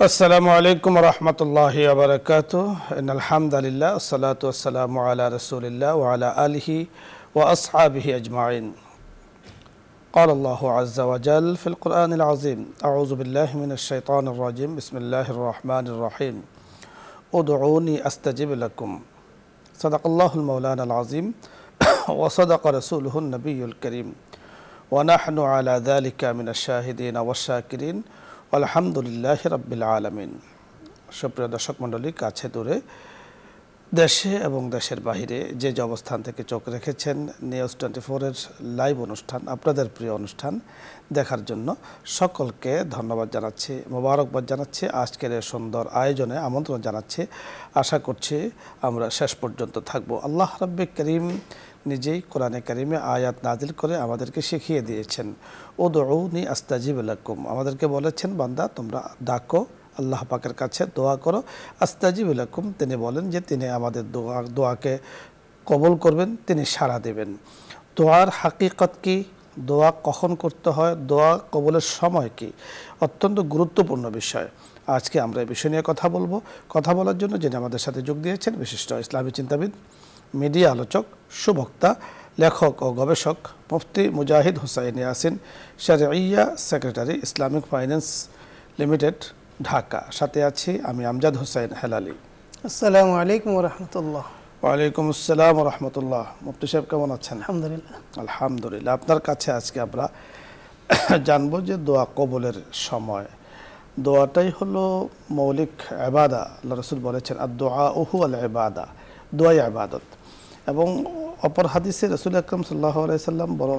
السلام عليكم ورحمة الله وبركاته إن الحمد لله والصلاة والسلام على رسول الله وعلى آله وأصحابه أجمعين قال الله عز وجل في القرآن العظيم أعوذ بالله من الشيطان الرجيم بسم الله الرحمن الرحيم ادعوني أستجب لكم صدق الله المولانا العظيم وصدق رسوله النبي الكريم ونحن على ذلك من الشاهدين والشاكرين আলহামদুলিল্লাহ রাব্বিল আলমিন সুপ্রিয় দর্শক মণ্ডলী কাছে দূরে দেশে এবং দেশের বাহিরে যে যে অবস্থান থেকে চোখ রেখেছেন নিউজ টোয়েন্টি ফোরের লাইভ অনুষ্ঠান আপনাদের প্রিয় অনুষ্ঠান দেখার জন্য সকলকে ধন্যবাদ জানাচ্ছি মোবারকবাদ জানাচ্ছি আজকের সুন্দর আয়োজনে আমন্ত্রণ জানাচ্ছি আশা করছি আমরা শেষ পর্যন্ত থাকব আল্লাহ রব্বে করিম নিজেই কোরআনে করিমে আয়াত নাজিল করে আমাদেরকে শিখিয়ে দিয়েছেন ও দৌনি আস্তাজিব এলাকুম আমাদেরকে বলেছেন বান্দা তোমরা ডাকো আল্লাহ পাকের কাছে দোয়া করো আস্তাজিব এলাকুম তিনি বলেন যে তিনি আমাদের দোয়া দোয়াকে কবল করবেন তিনি সাড়া দেবেন দোয়ার হাকিকত কি দোয়া কখন করতে হয় দোয়া কবলের সময় কি অত্যন্ত গুরুত্বপূর্ণ বিষয় আজকে আমরা এই বিষয় নিয়ে কথা বলবো কথা বলার জন্য যিনি আমাদের সাথে যোগ দিয়েছেন বিশিষ্ট ইসলামী চিন্তাবিদ মিডিয়া আলোচক সুবক্তা লেখক ও গবেষক মুফতি মুজাহিদ হুসাইন ইয়াসিন শারিয়া secretary Islamic finance limited Dhaka সাথে আছি আমি আমজাদ হুসাইন হেলালি আসসালামু আলাইকুম রহমতুল্লাহ ওয়ালাইকুম আসসালাম রহমতুল্লাহ মুফতি সাহেব কেমন আছেন আলহামদুলিল্লাহ আলহামদুলিল্লাহ আপনার কাছে আজকে আমরা জানবো যে দোয়া কবলের সময় দোয়াটাই হলো মৌলিক আবাদা আল্লাহ রসুল বলেছেন আর দোয়া ওহু আল আবাদা দোয়াই আবাদত এবং অপর হাদিসে রসুল আকরম সাল্লাহ আলাইসাল্লাম বড়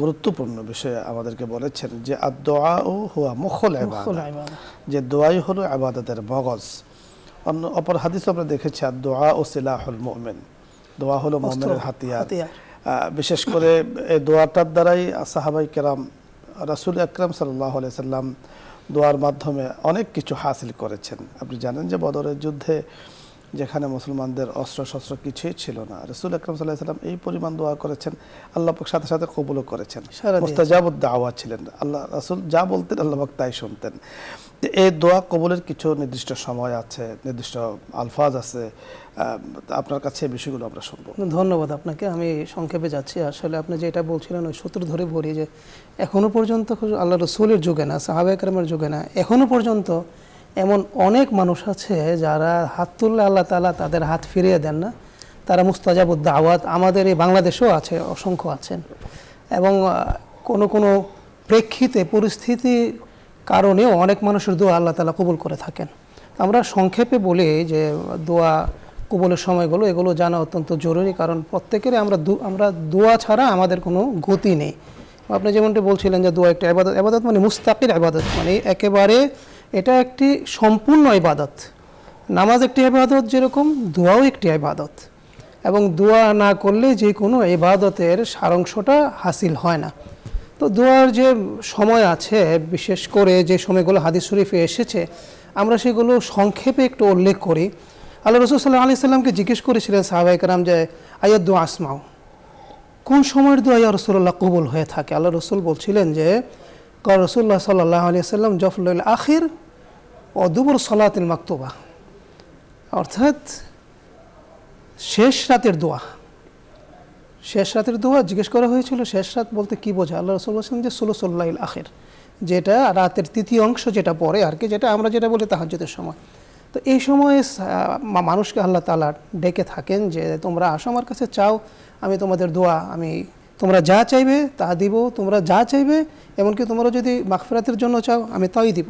গুরুত্বপূর্ণ বিষয়ে আমাদেরকে বলেছেন যে আর দোয়া ও হুয়া মুখল যে দোয়াই হলো আবাদতের মগজ অন্য অপর হাদিস আমরা দেখেছি আর দোয়া ও সিলাহুল মোমেন দোয়া হলো মোমেনের হাতিয়ার বিশেষ করে এই দোয়াটার দ্বারাই সাহাবাই কেরাম রাসুল আকরাম সাল্লাহ আলাইসাল্লাম দোয়ার মাধ্যমে অনেক কিছু হাসিল করেছেন আপনি জানেন যে বদরের যুদ্ধে যেখানে মুসলমানদের অস্ত্র শস্ত্র কিছুই ছিল না রসুল আকরম সাল্লাহ সাল্লাম এই পরিমাণ দোয়া করেছেন পাক সাথে সাথে কবুলও করেছেন মোস্তাজাবুদ দাওয়া ছিলেন আল্লাহ রসুল যা বলতেন পাক তাই শুনতেন এই দোয়া কবুলের কিছু নির্দিষ্ট সময় আছে নির্দিষ্ট আলফাজ আছে আপনার কাছে বিষয়গুলো আমরা শুনবো ধন্যবাদ আপনাকে আমি সংক্ষেপে যাচ্ছি আসলে আপনি যেটা বলছিলেন ওই সূত্র ধরে ভরি যে এখনও পর্যন্ত আল্লাহ রসুলের যুগে না সাহাবাহামের যুগে না এখনও পর্যন্ত এমন অনেক মানুষ আছে যারা হাত তুললে আল্লাহ তালা তাদের হাত ফিরিয়ে দেন না তারা মুস্তাজাবুদ দাওয়াত আমাদের এই বাংলাদেশেও আছে অসংখ্য আছেন এবং কোনো কোনো প্রেক্ষিতে পরিস্থিতি কারণেও অনেক মানুষের দোয়া আল্লাহ তালা কবুল করে থাকেন আমরা সংক্ষেপে বলি যে দোয়া কবলের সময়গুলো এগুলো জানা অত্যন্ত জরুরি কারণ প্রত্যেকেরই আমরা আমরা দোয়া ছাড়া আমাদের কোনো গতি নেই আপনি যেমনটি বলছিলেন যে দোয়া একটা আবাদত আবাদত মানে মুস্তাকির আবাদত মানে একেবারে এটা একটি সম্পূর্ণ ইবাদত নামাজ একটি ইবাদত যেরকম দোয়াও একটি ইবাদত এবং দোয়া না করলে যে কোনো ইবাদতের সারাংশটা হাসিল হয় না তো দোয়ার যে সময় আছে বিশেষ করে যে সময়গুলো হাদিস শরীফে এসেছে আমরা সেগুলো সংক্ষেপে একটু উল্লেখ করি আল্লাহ রসুল সাল্লাহ আলি সাল্লামকে জিজ্ঞেস করেছিলেন সাহাবাইকার যে আয়াদ দোয়া আসমাও কোন সময়ের দোয়া ইয়া রসুল্লাহ কবুল হয়ে থাকে আল্লাহ রসুল বলছিলেন যে রসুল্লাহ সাল্লাহ আলিয়া সাল্লাম জফল আখির অদুবর সলাতিল মাকতুবা অর্থাৎ শেষ রাতের দোয়া শেষ রাতের দোয়া জিজ্ঞেস করা হয়েছিল শেষ রাত বলতে কী বোঝা আল্লাহ রসুল বলছেন যে সুলসল্লাইল আখের যেটা রাতের তৃতীয় অংশ যেটা পরে আর কি যেটা আমরা যেটা বলি তাহাজ্যতের সময় তো এই সময়ে মানুষকে আল্লাহ তালা ডেকে থাকেন যে তোমরা আসো আমার কাছে চাও আমি তোমাদের দোয়া আমি তোমরা যা চাইবে তা দিব তোমরা যা চাইবে এমনকি তোমরা যদি মাখফেরাতের জন্য চাও আমি তাই দিব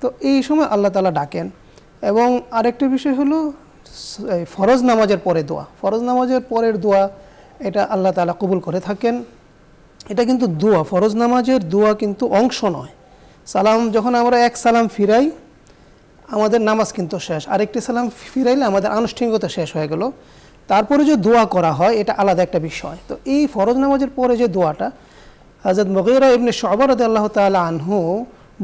তো এই সময় আল্লাহ তালা ডাকেন এবং আরেকটি বিষয় হলো ফরজ নামাজের পরে দোয়া ফরজ নামাজের পরের দোয়া এটা আল্লাহ তালা কবুল করে থাকেন এটা কিন্তু দোয়া ফরজ নামাজের দোয়া কিন্তু অংশ নয় সালাম যখন আমরা এক সালাম ফিরাই আমাদের নামাজ কিন্তু শেষ আরেকটি সালাম ফিরাইলে আমাদের আনুষ্ঠানিকতা শেষ হয়ে গেল তারপরে যে দোয়া করা হয় এটা আলাদা একটা বিষয় তো এই ফরজ নামাজের পরে যে দোয়াটা হাজর মগিরা ইবনে সবরদ আল্লাহ তাল আনহু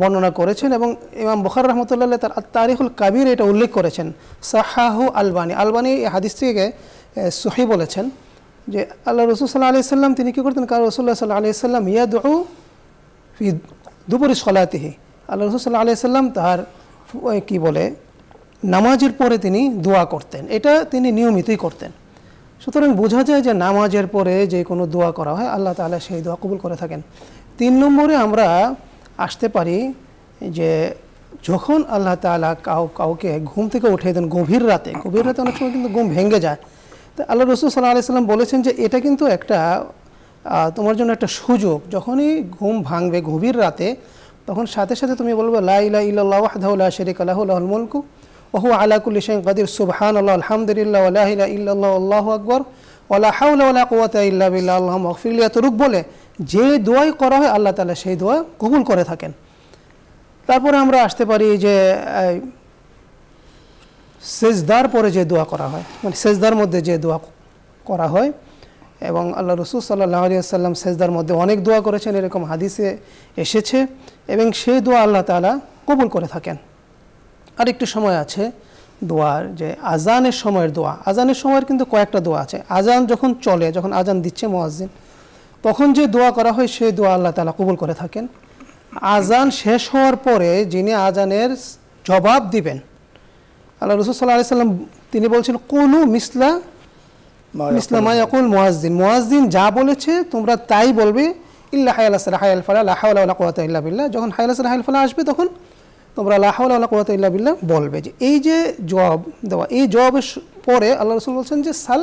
বর্ণনা করেছেন এবং ইমাম বখার রহমতুল্লাহ তার তারিখুল কাবির এটা উল্লেখ করেছেন সাহাহু আলবানী আলবানি এই থেকে সহি বলেছেন যে আল্লাহ রসুল সাল্লাহ আলি সাল্লাম তিনি কী করতেন কারণ রসুল্লাহ সাল্লাহ আলি সাল্লাম ইয়াদ দুপুরি সলাতেহি আল্লাহ রসুল সাল্লাহ আলি সাল্লাম তাহার কী বলে নামাজের পরে তিনি দোয়া করতেন এটা তিনি নিয়মিতই করতেন সুতরাং বোঝা যায় যে নামাজের পরে যে কোনো দোয়া করা হয় আল্লাহ তালা সেই দোয়া কবুল করে থাকেন তিন নম্বরে আমরা আসতে পারি যে যখন আল্লাহ তালা কাউ কাউকে ঘুম থেকে উঠে দেন গভীর রাতে গভীর রাতে অনেক সময় কিন্তু ঘুম ভেঙে যায় তো আল্লাহ রসুল সাল্লাহ আলাইসাল্লাম বলেছেন যে এটা কিন্তু একটা তোমার জন্য একটা সুযোগ যখনই ঘুম ভাঙবে গভীর রাতে তখন সাথে সাথে তুমি বলবো লাইলা ইহদাউল্লাহ শরিক আল্লাহুল মুলকু ওহু আলাকুল ইসেন কাদির সুবহান আল্লাহ আলহামদুলিল্লাহ আল্লাহ ইল্লাহ আল্লাহ আকবর ওলা ওলা ইল্লা বিল্লাহ আল্লাহ মকফিল্লিয়া তরুক বলে যে দোয়াই করা হয় আল্লাহ তালা সেই দোয়া কবুল করে থাকেন তারপরে আমরা আসতে পারি যে সেজদার পরে যে দোয়া করা হয় মানে সেজদার মধ্যে যে দোয়া করা হয় এবং আল্লাহ রসুল সাল্লাহ আলিয়াল্লাম সেজদার মধ্যে অনেক দোয়া করেছেন এরকম হাদিসে এসেছে এবং সেই দোয়া আল্লাহ তালা কবুল করে থাকেন আরেকটি সময় আছে দোয়ার যে আজানের সময়ের দোয়া আজানের সময়ের কিন্তু কয়েকটা দোয়া আছে আজান যখন চলে যখন আজান দিচ্ছে মহাজিন তখন যে দোয়া করা হয় সেই দোয়া আল্লাহ তালা কবুল করে থাকেন আজান শেষ হওয়ার পরে যিনি আজানের জবাব দিবেন আল্লাহ রসুল সাল্লাহ সাল্লাম তিনি বলছেন কোনো মিসলা যা বলেছে তোমরা তাই বলবে ইল্লা হায়াল আসলা হায়াল ফালা লাহাউল্লাহ কোয়াত ইল্লা যখন হায়াল আসলা হায়াল ফালা আসবে তখন তোমরা লাহাউল্লাহ কোয়াত ইল্লা বিল্লাহ বলবে যে এই যে জবাব দেওয়া এই জবাবের পরে আল্লাহ রসুল বলছেন যে সাল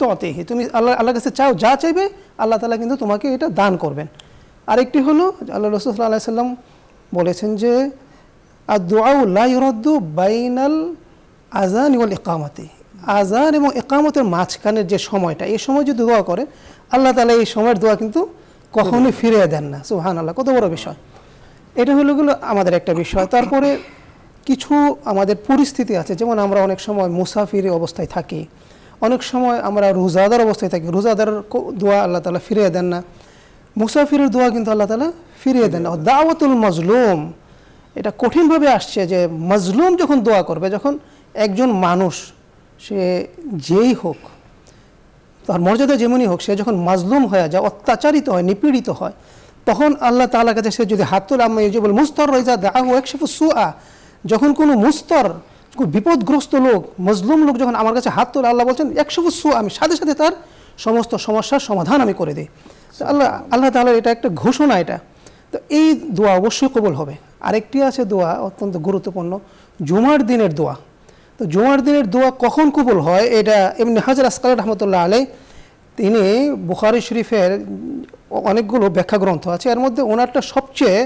ততেহি তুমি আল্লাহ আল্লাহর কাছে চাও যা চাইবে আল্লাহ তালা কিন্তু তোমাকে এটা দান করবেন আরেকটি হলো আল্লাহ রসুল আল্লাহ সাল্লাম বলেছেন যে আর দোয়াউ বাইনাল আজান ইউল একামতে আজান এবং একামতের মাঝখানের যে সময়টা এই সময় যদি দোয়া করে আল্লাহ তালা এই সময়ের দোয়া কিন্তু কখনোই ফিরে দেন না সুহান আল্লাহ কত বড় বিষয় এটা হলো গেলো আমাদের একটা বিষয় তারপরে কিছু আমাদের পরিস্থিতি আছে যেমন আমরা অনেক সময় মুসাফির অবস্থায় থাকি অনেক সময় আমরা রোজাদার অবস্থায় থাকি রোজাদার দোয়া আল্লাহ তালা ফিরিয়ে দেন না মুসাফিরের দোয়া কিন্তু আল্লাহ তালা ফিরিয়ে দেন না দাওয়াতুল মজলুম এটা কঠিনভাবে আসছে যে মজলুম যখন দোয়া করবে যখন একজন মানুষ সে যেই হোক তার মর্যাদা যেমনই হোক সে যখন মাজলুম হয়ে যায় অত্যাচারিত হয় নিপীড়িত হয় তখন আল্লাহ তালা কাছে সে যদি হাত তোলে মুস্তর রয়ে যা দেখা হোক সে যখন কোনো মুস্তর বিপদগ্রস্ত লোক মজলুম লোক যখন আমার কাছে হাত তোলে আল্লাহ বলছেন একশো সু আমি সাথে সাথে তার সমস্ত সমস্যার সমাধান আমি করে দিই আল্লাহ আল্লাহ তাহলে এটা একটা ঘোষণা এটা তো এই দোয়া অবশ্যই কবল হবে আরেকটি আছে দোয়া অত্যন্ত গুরুত্বপূর্ণ জুমার দিনের দোয়া তো জুমার দিনের দোয়া কখন কবল হয় এটা এমনি হাজার আসকাল রহমতুল্লাহ আলে তিনি বুখারি শরীফের অনেকগুলো ব্যাখ্যা গ্রন্থ আছে এর মধ্যে ওনারটা সবচেয়ে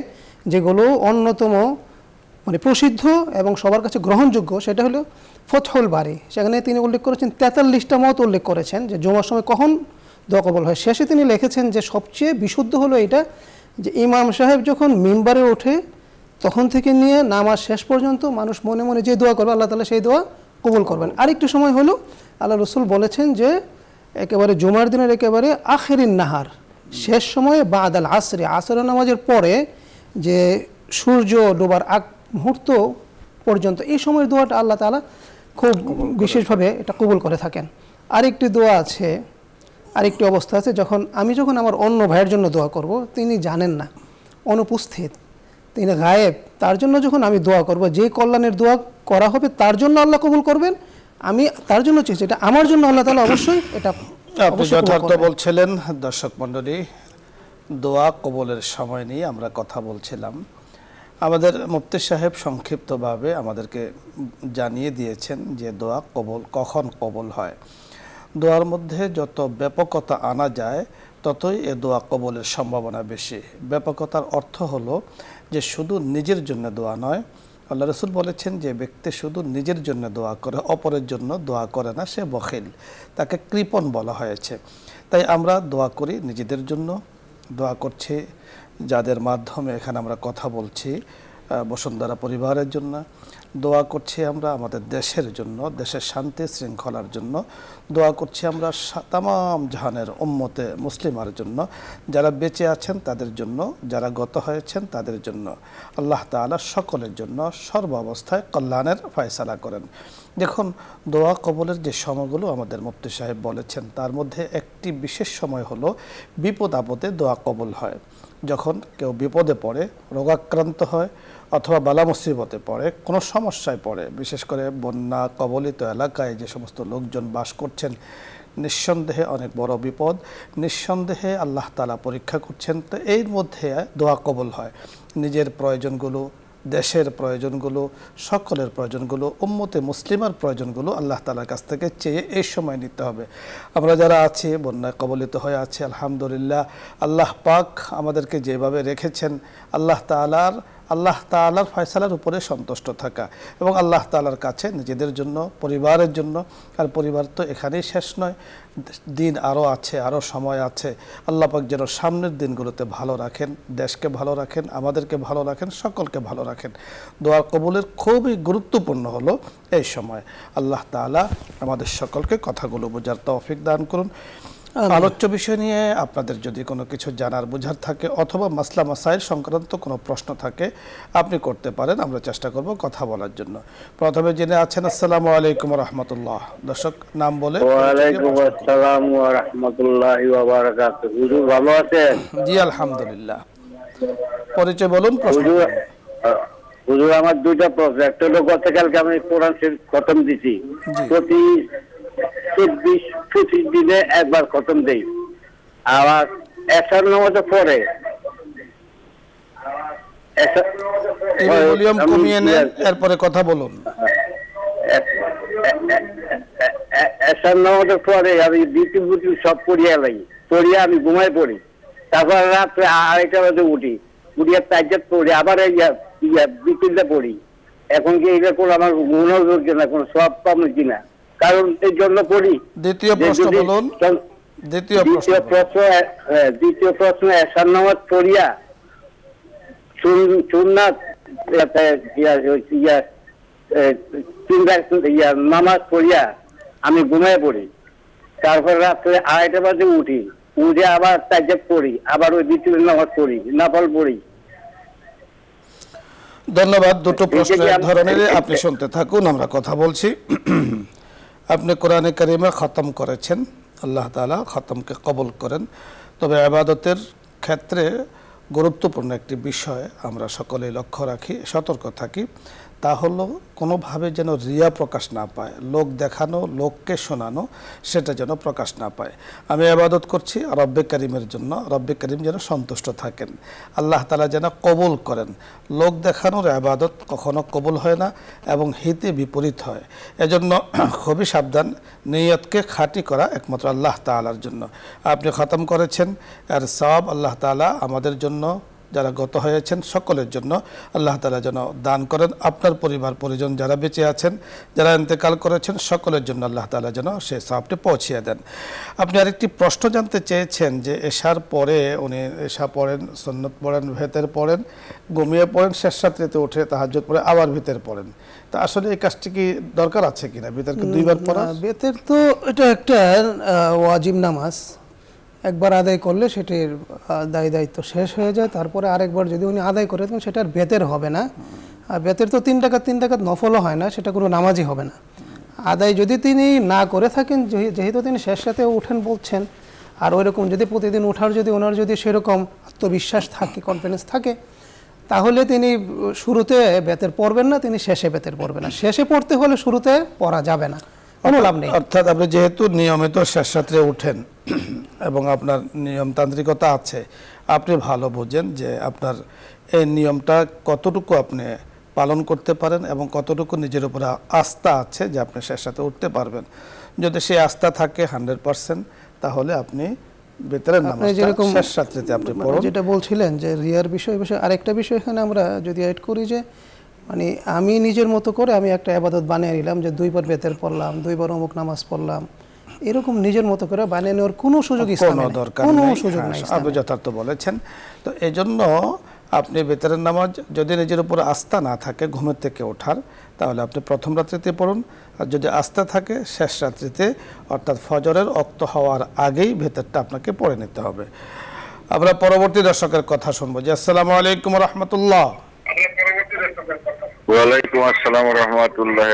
যেগুলো অন্যতম মানে প্রসিদ্ধ এবং সবার কাছে গ্রহণযোগ্য সেটা হলো ফতহল বাড়ি সেখানে তিনি উল্লেখ করেছেন তেতাল্লিশটা মত উল্লেখ করেছেন যে জুমার সময় কখন দোয়া কবল হয় শেষে তিনি লিখেছেন যে সবচেয়ে বিশুদ্ধ হলো এটা যে ইমাম সাহেব যখন মেম্বারে ওঠে তখন থেকে নিয়ে নামাজ শেষ পর্যন্ত মানুষ মনে মনে যে দোয়া করবে আল্লাহ তালা সেই দোয়া কবুল করবেন আরেকটু সময় হলো আল্লাহ রসুল বলেছেন যে একেবারে জুমার দিনের একেবারে আখেরিন নাহার শেষ সময়ে বাদাল আল আসরে আসরের নামাজের পরে যে সূর্য ডোবার আগ মুহূর্ত পর্যন্ত এই সময়ের দোয়াটা আল্লাহ তালা খুব বিশেষভাবে এটা কবুল করে থাকেন আরেকটি দোয়া আছে আরেকটি অবস্থা আছে যখন আমি যখন আমার অন্য ভাইয়ের জন্য দোয়া করব তিনি জানেন না অনুপস্থিত তিনি গায়েব তার জন্য যখন আমি দোয়া করব যে কল্যাণের দোয়া করা হবে তার জন্য আল্লাহ কবুল করবেন আমি তার জন্য চেয়েছি এটা আমার জন্য আল্লাহ তালা অবশ্যই এটা আপনি যথার্থ বলছিলেন দর্শক মণ্ডলী দোয়া কবলের সময় নিয়ে আমরা কথা বলছিলাম আমাদের মুফতি সাহেব সংক্ষিপ্তভাবে আমাদেরকে জানিয়ে দিয়েছেন যে দোয়া কবল কখন কবল হয় দোয়ার মধ্যে যত ব্যাপকতা আনা যায় ততই এ দোয়া কবলের সম্ভাবনা বেশি ব্যাপকতার অর্থ হলো যে শুধু নিজের জন্য দোয়া নয় আল্লাহ রসুল বলেছেন যে ব্যক্তি শুধু নিজের জন্য দোয়া করে অপরের জন্য দোয়া করে না সে বখিল তাকে কৃপন বলা হয়েছে তাই আমরা দোয়া করি নিজেদের জন্য দোয়া করছি যাদের মাধ্যমে এখানে আমরা কথা বলছি বসুন্ধরা পরিবারের জন্য দোয়া করছি আমরা আমাদের দেশের জন্য দেশের শান্তি শৃঙ্খলার জন্য দোয়া করছি আমরা তাম জাহানের উম্মতে মুসলিমার জন্য যারা বেঁচে আছেন তাদের জন্য যারা গত হয়েছেন তাদের জন্য আল্লাহ তালা সকলের জন্য সর্ব অবস্থায় কল্যাণের ফয়সালা করেন দেখুন দোয়া কবলের যে সময়গুলো আমাদের মুফতি সাহেব বলেছেন তার মধ্যে একটি বিশেষ সময় হলো বিপদ আপদে দোয়া কবল হয় যখন কেউ বিপদে পড়ে রোগাক্রান্ত হয় অথবা বালা মুসিবতে পড়ে কোনো সমস্যায় পড়ে বিশেষ করে বন্যা কবলিত এলাকায় যে সমস্ত লোকজন বাস করছেন নিঃসন্দেহে অনেক বড় বিপদ নিঃসন্দেহে আল্লাহ তালা পরীক্ষা করছেন তো এর মধ্যে দোয়া কবল হয় নিজের প্রয়োজনগুলো দেশের প্রয়োজনগুলো সকলের প্রয়োজনগুলো উম্মতে মুসলিমার প্রয়োজনগুলো আল্লাহ তালার কাছ থেকে চেয়ে এই সময় নিতে হবে আমরা যারা আছি বন্যায় কবলিত হয়ে আছি আলহামদুলিল্লাহ আল্লাহ পাক আমাদেরকে যেভাবে রেখেছেন আল্লাহ তালার আল্লাহ তালার ফয়সালার উপরে সন্তুষ্ট থাকা এবং আল্লাহ তালার কাছে নিজেদের জন্য পরিবারের জন্য আর পরিবার তো এখানেই শেষ নয় দিন আরও আছে আরও সময় আছে আল্লাপাক যেন সামনের দিনগুলোতে ভালো রাখেন দেশকে ভালো রাখেন আমাদেরকে ভালো রাখেন সকলকে ভালো রাখেন দোয়ার কবুলের খুবই গুরুত্বপূর্ণ হলো এই সময় আল্লাহ তালা আমাদের সকলকে কথাগুলো বোঝার তৌফিক দান করুন আলোচ্য বিষয় নিয়ে আপনাদের যদি কোনো কিছু জানার বোঝার থাকে অথবা মাসলা মাসাইল সংক্রান্ত কোনো প্রশ্ন থাকে আপনি করতে পারেন আমরা চেষ্টা করব কথা বলার জন্য প্রথমে জেনে আছেন আসসালামু আলাইকুম রহমতুল্লাহ দর্শক নাম বলে ভালো আছেন জি আলহামদুলিল্লাহ পরিচয় বলুন আমার দুইটা প্রশ্ন একটা হলো গতকালকে আমি কোরআন শরীফ খতম দিছি প্রতি চব্বিশ পঁচিশ দিনে একবার খতম দেই আবার এসার পরে এরপরে কথা বলুন এসার পরে আমি বিটি বুটি সব পড়িয়া লাগি পড়িয়া আমি ঘুমায় পড়ি তারপর রাত্রে আড়াইটা বাজে উঠি উঠিয়া তাজ্জাত পড়ি আবার ইয়া ইয়া পড়ি এখন কি এটা করে আমার মনোযোগ না কোনো সব পাবো কিনা কারণ এই জন্য বলি দ্বিতীয় প্রশ্ন বলুন দ্বিতীয় প্রশ্ন দ্বিতীয় প্রশ্ন এসান্নামাত নামাজ পড়িয়া আমি পড়ি তারপর রাত্রে আড়াইটা বাজে উঠি উঠে আবার পড়ি আবার ওই দ্বিতীয় নামাজ পড়ি নাফল পড়ি ধন্যবাদ দুটো প্রশ্নের ধরনের আপনি শুনতে থাকুন আমরা কথা বলছি আপনি কোরআনে কারিমে খতম করেছেন আল্লাহ তালা খতমকে কবল করেন তবে আবাদতের ক্ষেত্রে গুরুত্বপূর্ণ একটি বিষয় আমরা সকলে লক্ষ্য রাখি সতর্ক থাকি তা হলো কোনোভাবে যেন রিয়া প্রকাশ না পায় লোক দেখানো লোককে শোনানো সেটা যেন প্রকাশ না পায় আমি আবাদত করছি রব্বে করিমের জন্য রব্বে করিম যেন সন্তুষ্ট থাকেন আল্লাহ তালা যেন কবুল করেন লোক দেখানোর আবাদত কখনো কবুল হয় না এবং হিতে বিপরীত হয় এজন্য খুবই সাবধান নিয়তকে খাঁটি করা একমাত্র আল্লাহ তালার জন্য আপনি খতম করেছেন আর সব আল্লাহ তালা আমাদের জন্য যারা গত হয়েছেন সকলের জন্য আল্লাহ তালা যেন দান করেন আপনার পরিবার পরিজন যারা বেঁচে আছেন যারা ইন্তেকাল করেছেন সকলের জন্য আল্লাহ তালা যেন সে সাপটি পৌঁছিয়ে দেন আপনি আরেকটি প্রশ্ন জানতে চেয়েছেন যে এশার পরে উনি এশা পড়েন সন্ন্যত পড়েন ভেতের পড়েন ঘুমিয়ে পড়েন শেষ রাত্রিতে উঠে তাহাজত পড়ে আবার ভেতের পড়েন তা আসলে এই কাজটি কি দরকার আছে কিনা ভেতরকে দুইবার পড়া ভেতের তো এটা একটা ওয়াজিম নামাজ একবার আদায় করলে সেটির দায় দায়িত্ব শেষ হয়ে যায় তারপরে আরেকবার যদি উনি আদায় করে তখন সেটার বেতের হবে না আর বেতের তো তিন টাকা তিন টাকা নফলও হয় না সেটা কোনো নামাজই হবে না আদায় যদি তিনি না করে থাকেন যেহেতু তিনি শেষ রাতে উঠেন বলছেন আর ওই রকম যদি প্রতিদিন ওঠার যদি ওনার যদি সেরকম আত্মবিশ্বাস থাকে কনফিডেন্স থাকে তাহলে তিনি শুরুতে বেতের পড়বেন না তিনি শেষে বেতের পড়বেন না শেষে পড়তে হলে শুরুতে পড়া যাবে না কোনো লাভ নেই অর্থাৎ আপনি যেহেতু নিয়মিত শেষ রাত্রে উঠেন এবং আপনার নিয়মতান্ত্রিকতা আছে আপনি ভালো বোঝেন যে আপনার এই নিয়মটা কতটুকু আপনি পালন করতে পারেন এবং কতটুকু নিজের উপরে আস্থা আছে যে আপনি সে সাথে উঠতে পারবেন যদি সেই আস্থা থাকে হান্ড্রেড পারসেন্ট তাহলে আপনি যেরকম আপনি মানে যেটা বলছিলেন যে রিয়ার বিষয় বিষয় আরেকটা বিষয় এখানে আমরা যদি অ্যাড করি যে মানে আমি নিজের মতো করে আমি একটা আবাদত বানিয়ে নিলাম যে দুইবার বেতের পড়লাম দুইবার অমুক নামাজ পড়লাম এরকম নিজের মতো করে বানিয়ে নেওয়ার কোনো সুযোগ কোনো দরকার কোনো সুযোগ নেই আপনি যথার্থ বলেছেন তো এই জন্য আপনি বেতারের নামাজ যদি নিজের উপর আস্থা না থাকে ঘুমের থেকে ওঠার তাহলে আপনি প্রথম রাত্রিতে পড়ুন আর যদি আস্থা থাকে শেষ রাত্রিতে অর্থাৎ ফজরের অক্ত হওয়ার আগেই ভেতরটা আপনাকে পড়ে নিতে হবে আমরা পরবর্তী দর্শকের কথা শুনবো যে আসসালামু আলাইকুম রহমতুল্লাহ ওয়ালাইকুম আসসালাম রহমতুল্লাহ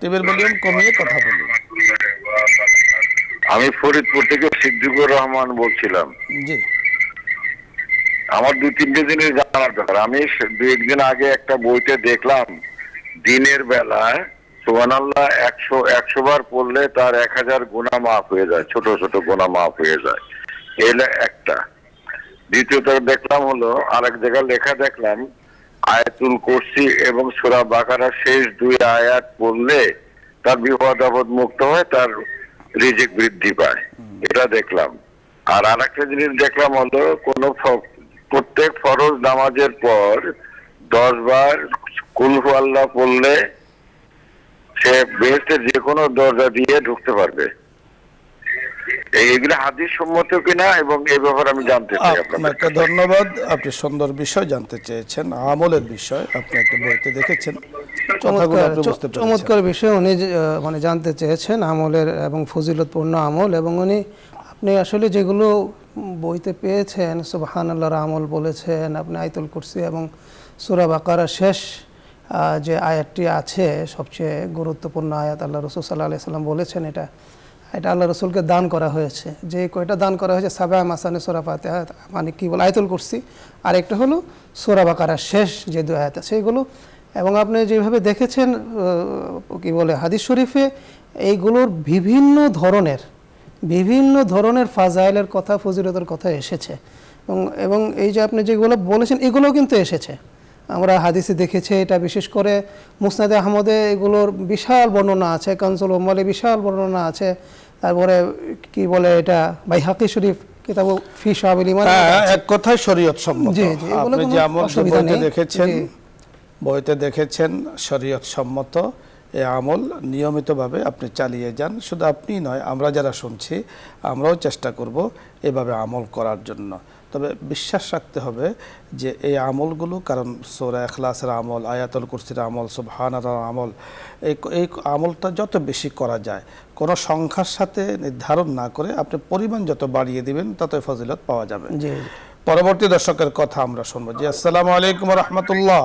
টিভির ভলিউম কমিয়ে কথা বলুন আমি ফরিদপুর থেকে সিদ্দিকুর রহমান বলছিলাম আমার দু তিনটে দিনের জানার দরকার আমি দু একদিন আগে একটা বইতে দেখলাম দিনের বেলায় সোহানাল্লাহ একশো একশো বার পড়লে তার এক হাজার গোনা মাফ হয়ে যায় ছোট ছোট গোনা মাফ হয়ে যায় এলে একটা দ্বিতীয়ত দেখলাম হলো আরেক জায়গায় লেখা দেখলাম আয়াতুল কোর্সি এবং সোরা বাকারা শেষ দুই আয়াত পড়লে তার বিপদ আপদ মুক্ত হয় তার রিজিক বৃদ্ধি পায় এটা দেখলাম আর আর একটা জিনিস দেখলাম হলো কোন প্রত্যেক ফরজ নামাজের পর দশ বার কুলহু আল্লাহ পড়লে সে বেহেস্তের যে কোনো দরজা দিয়ে ঢুকতে পারবে এইগুলো হাদিস সম্মত কিনা এবং এই ব্যাপারে আমি জানতে চাই আপনাকে ধন্যবাদ আপনি সুন্দর বিষয় জানতে চেয়েছেন আমলের বিষয় আপনি একটা বইতে দেখেছেন চমৎকার বিষয় উনি মানে জানতে চেয়েছেন আমলের এবং ফজিলতপূর্ণ আমল এবং উনি আপনি আসলে যেগুলো বইতে পেয়েছেন সুবাহান আল্লাহর আমল বলেছেন আপনি আইতুল কুরসি এবং সুরা বাকারা শেষ যে আয়াতটি আছে সবচেয়ে গুরুত্বপূর্ণ আয়াত আল্লাহ রসুল সাল্লাহ সাল্লাম বলেছেন এটা এটা আল্লাহ রসুলকে দান করা হয়েছে যে কয়টা দান করা হয়েছে সাবা মাসানে সোরা পাতে মানে কী বলে আয়তুল করছি আর একটা হলো সোরা বাকারা শেষ যে দু আয়াত সেইগুলো এবং আপনি যেভাবে দেখেছেন কি বলে হাদিস শরীফে এইগুলোর বিভিন্ন ধরনের বিভিন্ন ধরনের ফাজাইলের কথা ফজিলতের কথা এসেছে এবং এবং এই যে আপনি যেগুলো বলেছেন এগুলোও কিন্তু এসেছে আমরা হাদিসে দেখেছি এটা বিশেষ করে মুসনাদ আহমদে এগুলোর বিশাল বর্ণনা আছে কানসুল ওমালে বিশাল বর্ণনা আছে তারপরে কি বলে এটা ভাই হাকি শরীফ কিতাব ফি সাহাবিল ইমান হ্যাঁ, এক কথায় শরীয়ত সম্মত জি জি এগুলো দেখেছেন বইতে দেখেছেন শরীয়ত সম্মত এ আমল নিয়মিতভাবে আপনি চালিয়ে যান শুধু আপনি নয় আমরা যারা শুনছি আমরাও চেষ্টা করব এভাবে আমল করার জন্য তবে বিশ্বাস রাখতে হবে যে এই আমলগুলো কারণ সোরা এখলাসের আমল আয়াতুল কুরসির আমল সুভানার আমল এই এই আমলটা যত বেশি করা যায় কোনো সংখ্যার সাথে নির্ধারণ না করে আপনি পরিমাণ যত বাড়িয়ে দিবেন ততই ফজিলত পাওয়া যাবে পরবর্তী দর্শকের কথা আমরা শুনবো জি আসসালামু আলাইকুম রহমতুল্লাহ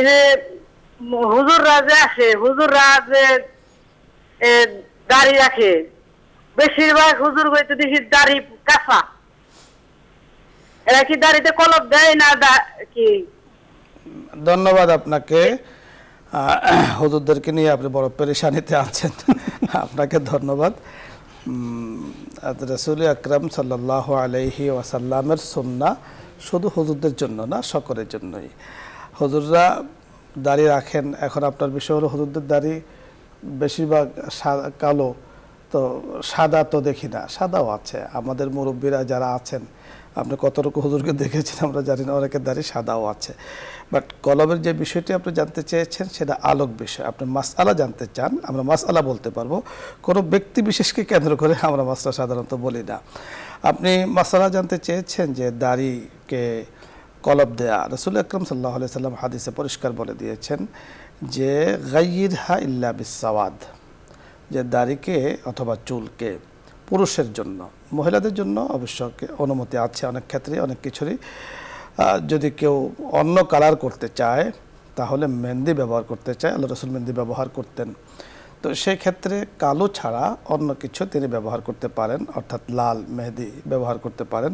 এই হুজুররা যে আসে হুজুররা যে দাড়ি রাখে বেশিরভাগ হুজুর দেখি দাড়ি কাঁচা এরা কি দাড়িতে কলপ দেয় না কি ধন্যবাদ আপনাকে হুজুরদেরকে নিয়ে আপনি বড় পেরেশানিতে আছেন আপনাকে ধন্যবাদ রসুল আকরাম সাল্লাহ আলহি ওয়াসাল্লামের সুন্না শুধু হুজুরদের জন্য না সকলের জন্যই হজুররা দাড়ি রাখেন এখন আপনার বিষয় হলো হজুরদের দাড়ি বেশিরভাগ কালো তো সাদা তো দেখি না সাদাও আছে আমাদের মুরব্বীরা যারা আছেন আপনি কতটুকু হজুরকে দেখেছেন আমরা জানি না অনেকের দাঁড়িয়ে সাদাও আছে বাট কলমের যে বিষয়টি আপনি জানতে চেয়েছেন সেটা আলোক বিষয় আপনি মাসালা জানতে চান আমরা মাসালা বলতে পারবো কোনো ব্যক্তি বিশেষকে কেন্দ্র করে আমরা মাসলা সাধারণত বলি না আপনি মাসালা জানতে চেয়েছেন যে দাড়িকে কলব দেয়া রসুল আকরম সাল্লাহ সাল্লাম হাদিসে পরিষ্কার বলে দিয়েছেন যে গাইর হা ইল্লা বিসাওয়াদ যে দাড়িকে অথবা চুলকে পুরুষের জন্য মহিলাদের জন্য অবশ্য অনুমতি আছে অনেক ক্ষেত্রে অনেক কিছুরই যদি কেউ অন্য কালার করতে চায় তাহলে মেহেন্দি ব্যবহার করতে চায় আল্লাহ রসুল মেহেন্দি ব্যবহার করতেন তো সেক্ষেত্রে কালো ছাড়া অন্য কিছু তিনি ব্যবহার করতে পারেন অর্থাৎ লাল মেহেদি ব্যবহার করতে পারেন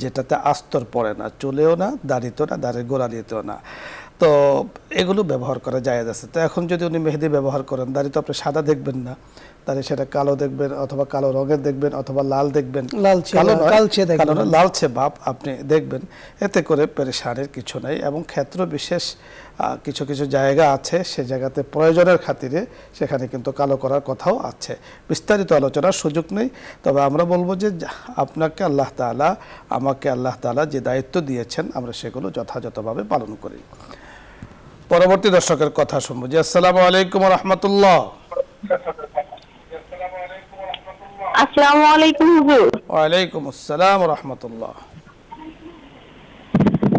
যেটাতে আস্তর পড়ে না চুলেও না দাঁড়িত না দাঁড়িয়ে গোড়া দিতেও না তো এগুলো ব্যবহার করা যায় আছে তো এখন যদি উনি মেহেদি ব্যবহার করেন দাঁড়িয়ে তো আপনি সাদা দেখবেন না তাহলে সেটা কালো দেখবেন অথবা কালো রঙের দেখবেন অথবা লাল দেখবেন লালছে বাপ আপনি দেখবেন এতে করে পেরেশানের কিছু নাই এবং ক্ষেত্র বিশেষ কিছু কিছু জায়গা আছে সে জায়গাতে প্রয়োজনের খাতিরে সেখানে কিন্তু কালো করার কথাও আছে বিস্তারিত আলোচনার সুযোগ নেই তবে আমরা বলবো যে আপনাকে আল্লাহ তালা আমাকে আল্লাহ তালা যে দায়িত্ব দিয়েছেন আমরা সেগুলো যথাযথভাবে পালন করি পরবর্তী দর্শকের কথা শুনবো জি আসসালামু আলাইকুম রহমতুল্লাহ আসসালামু আলাইকুম হুজুর ওয়া আলাইকুম আসসালাম ওয়া রাহমাতুল্লাহ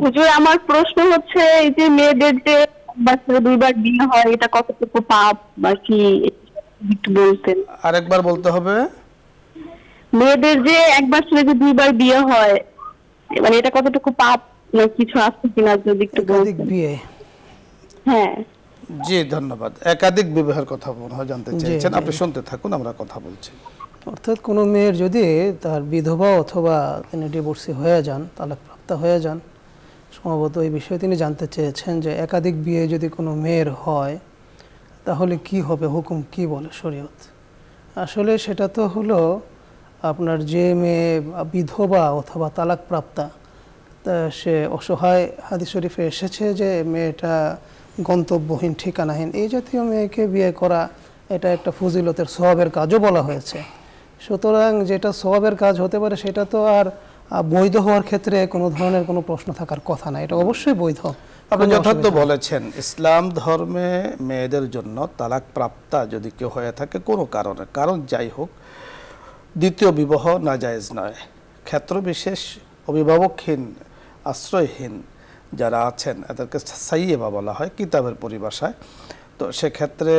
হুজুর আমার প্রশ্ন হচ্ছে এই যে মেয়েদের যে বছরে দুইবার বিয়ে হয় এটা কতটুকু পাপ বা কি একটু বলতেন আরেকবার বলতে হবে মেয়েদের যে যে দুইবার বিয়ে হয় মানে এটা কতটুকু পাপ না কিছু আছে কিনা যদি একটু বিয়ে হ্যাঁ জি ধন্যবাদ একাধিক বিবাহের কথা মনে হয় জানতে চাইছেন আপনি শুনতে থাকুন আমরা কথা বলছি অর্থাৎ কোনো মেয়ের যদি তার বিধবা অথবা তিনি ডিভোর্সি হয়ে যান তালাকপ্রাপ্ত হয়ে যান সম্ভবত এই বিষয়ে তিনি জানতে চেয়েছেন যে একাধিক বিয়ে যদি কোনো মেয়ের হয় তাহলে কি হবে হুকুম কি বলে শরীয়ত আসলে সেটা তো হলো আপনার যে মেয়ে বিধবা অথবা তালাকপ্রাপ্তা সে অসহায় হাদি শরীফে এসেছে যে মেয়েটা গন্তব্যহীন ঠিকানাহীন এই জাতীয় মেয়েকে বিয়ে করা এটা একটা ফজিলতের সবের কাজও বলা হয়েছে সুতরাং যেটা সবাবের কাজ হতে পারে সেটা তো আর বৈধ হওয়ার ক্ষেত্রে কোনো ধরনের কোনো প্রশ্ন থাকার কথা না এটা অবশ্যই বৈধ আপনি যথার্থ বলেছেন ইসলাম ধর্মে মেয়েদের জন্য তালাক প্রাপ্তা যদি কেউ হয়ে থাকে কোনো কারণে কারণ যাই হোক দ্বিতীয় বিবাহ নাজায়জ নয় ক্ষেত্র বিশেষ অভিভাবকহীন আশ্রয়হীন যারা আছেন এদেরকে বা বলা হয় কিতাবের পরিভাষায় তো সেক্ষেত্রে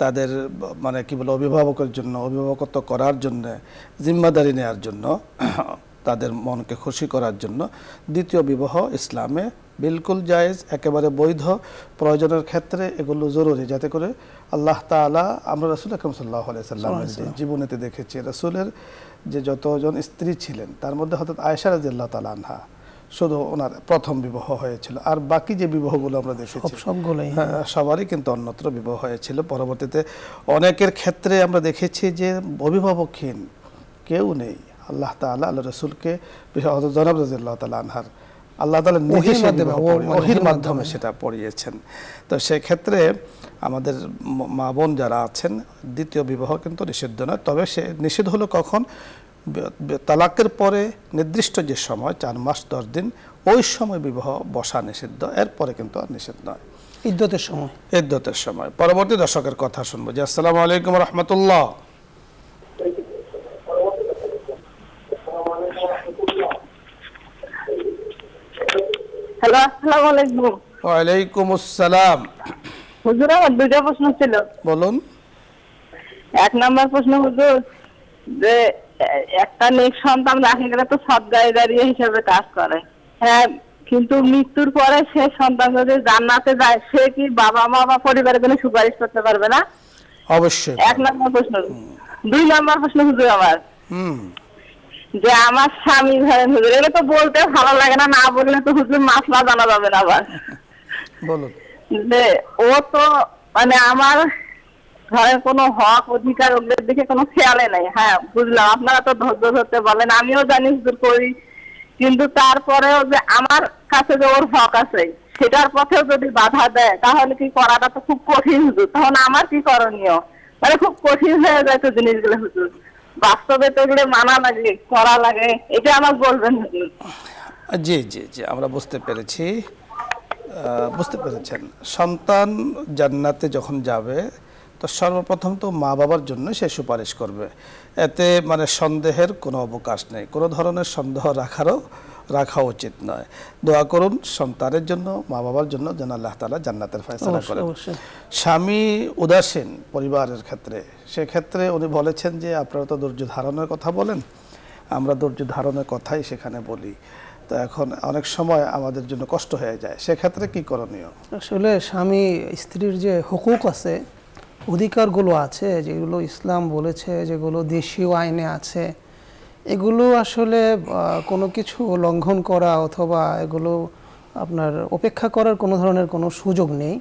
তাদের মানে কি বলে অভিভাবকের জন্য অভিভাবকত্ব করার জন্য জিম্মাদারি নেয়ার জন্য তাদের মনকে খুশি করার জন্য দ্বিতীয় বিবাহ ইসলামে বিলকুল জায়েজ একেবারে বৈধ প্রয়োজনের ক্ষেত্রে এগুলো জরুরি যাতে করে আল্লাহ তালা আমরা রাসুল আকরম সাল্লাহ আলাইসাল্লামের জীবনীতে দেখেছি রসুলের যে যতজন স্ত্রী ছিলেন তার মধ্যে হঠাৎ আয়সা রাজি আল্লাহ তালা আনহা শুধু ওনার প্রথম বিবাহ হয়েছিল আর বাকি যে বিবাহগুলো আমরা দেখেছি সবগুলোই হ্যাঁ, সবারই কিন্তু অন্যত্র বিবাহ হয়েছিল পরবর্তীতে অনেকের ক্ষেত্রে আমরা দেখেছি যে অভিভাবকহীন কেউ নেই আল্লাহ তালা আল্লাহ রসুলকে জনাব রাজিল্লাহ তালা আনহার আল্লাহ তালা নিজে মাধ্যমে সেটা পড়িয়েছেন তো সেক্ষেত্রে আমাদের মা বোন যারা আছেন দ্বিতীয় বিবাহ কিন্তু নিষিদ্ধ নয় তবে সে নিষিদ্ধ হলো কখন তালাকের পরে নির্দিষ্ট যে সময় চার মাস দশ দিন ওই সময় বিবাহ বসা নিষিদ্ধ এরপরে কিন্তু আর নিষিদ্ধ নয় ইদ্যতের সময় ইদ্যতের সময় পরবর্তী দর্শকের কথা শুনবো যে আসসালাম আলাইকুম রহমতুল্লাহ প্রশ্ন ছিল বলুন এক নাম্বার প্রশ্ন হুজুর যে একটা নেক সন্তান রাখে গেলে তো সব দাঁড়িয়ে হিসেবে কাজ করে হ্যাঁ কিন্তু মৃত্যুর পরে সে সন্তান যদি জান্নাতে যায় সে কি বাবা মা বা পরিবারের কোনো সুপারিশ করতে পারবে না অবশ্যই এক নম্বর প্রশ্ন দুই নম্বর প্রশ্ন হুজুর আমার যে আমার স্বামী ধরেন হুজুর এটা তো বলতে ভালো লাগে না না বললে তো হুজুর মাসলা জানা যাবে না আবার বলুন ও তো মানে আমার ধরেন কোনো হক অধিকার ওদের দিকে কোনো খেয়ালে নাই হ্যাঁ বুঝলাম আপনারা তো ধৈর্য ধরতে বলেন আমিও জানি হুজুর করি কিন্তু তারপরেও যে আমার কাছে যে ওর হক আছে সেটার পথেও যদি বাধা দেয় তাহলে কি করাটা তো খুব কঠিন হুজুর তখন আমার কি করণীয় মানে খুব কঠিন হয়ে যায় তো জিনিসগুলো হুজুর বাস্তবে তো এগুলো মানা লাগে করা লাগে এটা আমার বলবেন হুজুর জি জি জি আমরা বুঝতে পেরেছি বুঝতে পেরেছেন সন্তান জান্নাতে যখন যাবে তো সর্বপ্রথম তো মা বাবার জন্য সে সুপারিশ করবে এতে মানে সন্দেহের কোনো অবকাশ নেই কোনো ধরনের সন্দেহ রাখারও রাখা উচিত নয় দোয়া করুন সন্তানের জন্য মা বাবার জন্য যেন আল্লাহ তালা জান্নাতের ফয়সলা করেন স্বামী উদাসীন পরিবারের ক্ষেত্রে সেক্ষেত্রে উনি বলেছেন যে আপনারা তো ধৈর্য ধারণের কথা বলেন আমরা ধৈর্য ধারণের কথাই সেখানে বলি তো এখন অনেক সময় আমাদের জন্য কষ্ট হয়ে যায় সেক্ষেত্রে কি করণীয় আসলে স্বামী স্ত্রীর যে হকুক আছে অধিকারগুলো আছে যেগুলো ইসলাম বলেছে যেগুলো দেশীয় আইনে আছে এগুলো আসলে কোনো কিছু লঙ্ঘন করা অথবা এগুলো আপনার অপেক্ষা করার কোনো ধরনের কোনো সুযোগ নেই